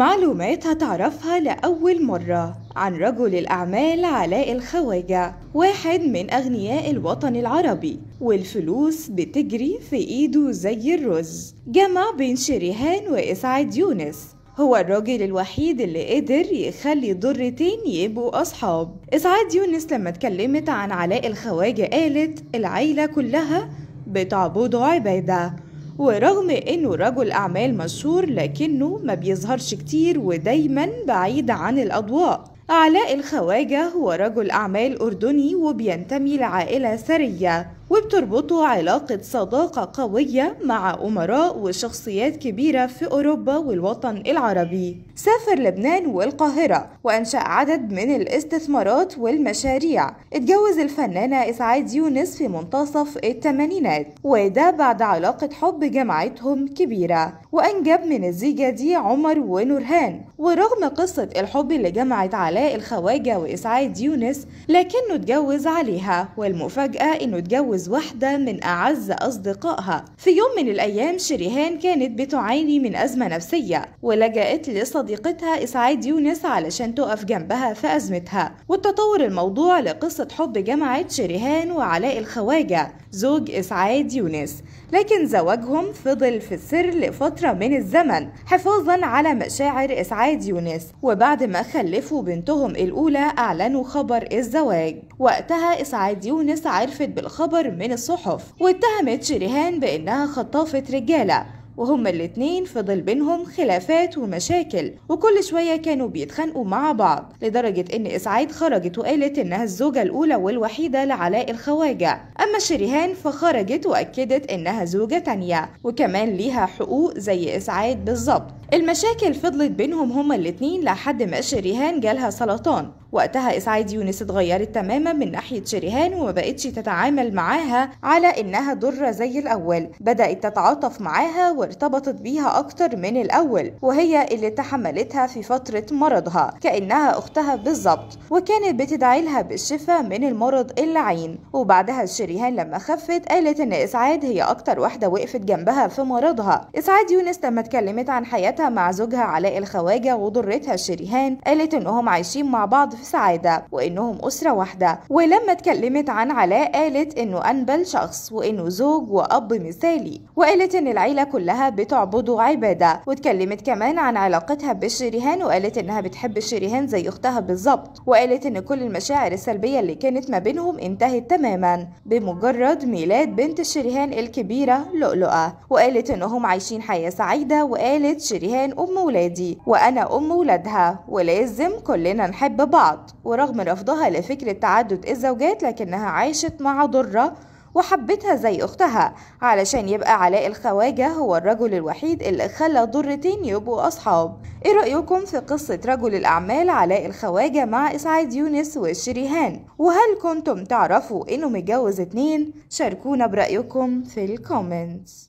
معلومات هتعرفها لأول مرة عن رجل الأعمال علاء الخواجة واحد من أغنياء الوطن العربي والفلوس بتجري في إيده زي الرز جمع بين شريهان وإسعاد يونس هو الراجل الوحيد اللي قدر يخلي ضرتين يبقوا أصحاب إسعاد يونس لما اتكلمت عن علاء الخواجة قالت العيلة كلها بتعبده عبادة ورغم انه رجل اعمال مشهور لكنه ما بيظهرش كتير ودايما بعيد عن الاضواء علاء الخواجه هو رجل اعمال اردني وبينتمي لعائله ثريه وبتربطه علاقة صداقة قوية مع أمراء وشخصيات كبيرة في أوروبا والوطن العربي سافر لبنان والقاهرة وأنشأ عدد من الاستثمارات والمشاريع اتجوز الفنانة إسعاد يونس في منتصف الثمانينات وده بعد علاقة حب جمعتهم كبيرة وأنجب من الزيجة دي عمر ونورهان ورغم قصة الحب اللي جمعت علاء الخواجة وإسعاد يونس لكنه اتجوز عليها والمفاجأة إنه اتجوز تتجوز واحدة من أعز أصدقائها في يوم من الأيام شريهان كانت بتعاني من أزمة نفسية ولجأت لصديقتها إسعاد يونس علشان تقف جنبها في أزمتها وتطور الموضوع لقصة حب جمعت شريهان وعلاء الخواجة زوج إسعاد يونس لكن زواجهم فضل في السر لفترة من الزمن حفاظا على مشاعر إسعاد يونس وبعد ما خلفوا بنتهم الأولى أعلنوا خبر الزواج وقتها إسعاد يونس عرفت بالخبر من الصحف واتهمت شيريهان بأنها خطافة رجالة وهما الاتنين فضل بينهم خلافات ومشاكل وكل شوية كانوا بيتخانقوا مع بعض لدرجة ان اسعاد خرجت وقالت انها الزوجة الاولى والوحيدة لعلاء الخواجة اما شريهان فخرجت واكدت انها زوجة تانية وكمان ليها حقوق زي اسعاد بالظبط المشاكل فضلت بينهم هما الاتنين لحد ما شريهان جالها سرطان وقتها اسعاد يونس اتغيرت تماما من ناحيه شريهان وما بقتش تتعامل معاها على انها ضره زي الاول بدات تتعاطف معاها وارتبطت بيها اكتر من الاول وهي اللي تحملتها في فتره مرضها كانها اختها بالظبط وكانت بتدعي لها بالشفاء من المرض اللعين وبعدها شريهان لما خفت قالت ان اسعاد هي اكتر واحده وقفت جنبها في مرضها اسعاد يونس لما اتكلمت عن حياتها حياتها مع زوجها علاء الخواجة وضرتها شريهان قالت إنهم عايشين مع بعض في سعادة وإنهم أسرة واحدة ولما اتكلمت عن علاء قالت إنه أنبل شخص وإنه زوج وأب مثالي وقالت إن العيلة كلها بتعبده عبادة واتكلمت كمان عن علاقتها بشريهان وقالت إنها بتحب شريهان زي أختها بالظبط وقالت إن كل المشاعر السلبية اللي كانت ما بينهم انتهت تماما بمجرد ميلاد بنت شريهان الكبيرة لؤلؤة وقالت إنهم عايشين حياة سعيدة وقالت شريهان ريهان أم ولادي وأنا أم ولادها ولازم كلنا نحب بعض ورغم رفضها لفكرة تعدد الزوجات لكنها عاشت مع ضرة وحبتها زي أختها علشان يبقى علاء الخواجة هو الرجل الوحيد اللي خلى ضرتين يبقوا أصحاب إيه رأيكم في قصة رجل الأعمال علاء الخواجة مع إسعاد يونس والشريهان وهل كنتم تعرفوا إنه متجوز اتنين؟ شاركونا برأيكم في الكومنتس